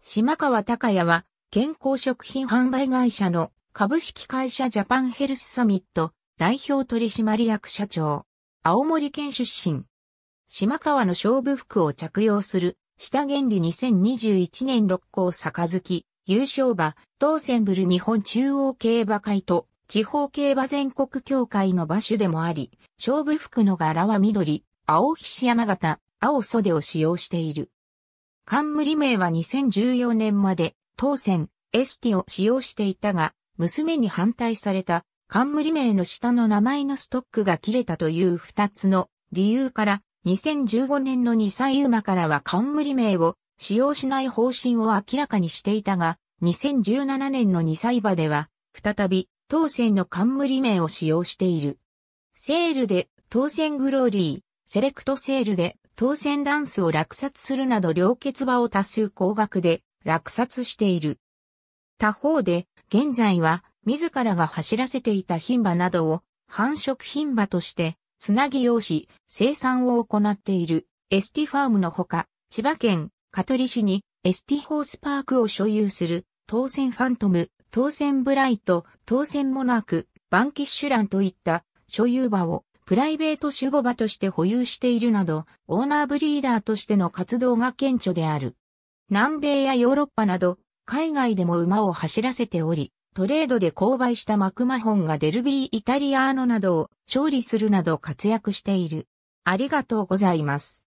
島川隆也は、健康食品販売会社の株式会社ジャパンヘルスサミット代表取締役社長。青森県出身。島川の勝負服を着用する、下原理2021年六甲杯、優勝馬、当選ブル日本中央競馬会と、地方競馬全国協会の馬主でもあり、勝負服の柄は緑、青菱山形、青袖を使用している。冠名は2014年まで当選、エステを使用していたが、娘に反対された冠名の下の名前のストックが切れたという二つの理由から2015年の2歳馬からは冠名を使用しない方針を明らかにしていたが、2017年の2歳馬では、再び当選の冠名を使用している。セールで当選グローリー。セレクトセールで当選ダンスを落札するなど両欠場を多数高額で落札している。他方で、現在は自らが走らせていた品馬などを繁殖品馬として、つなぎ用紙、生産を行っているエスティファームのほか、千葉県香取市にエスティホースパークを所有する当選ファントム、当選ブライト、当選モナーク、バンキッシュランといった所有馬をプライベート守護馬として保有しているなど、オーナーブリーダーとしての活動が顕著である。南米やヨーロッパなど、海外でも馬を走らせており、トレードで購買したマクマホンがデルビーイタリアーノなどを勝利するなど活躍している。ありがとうございます。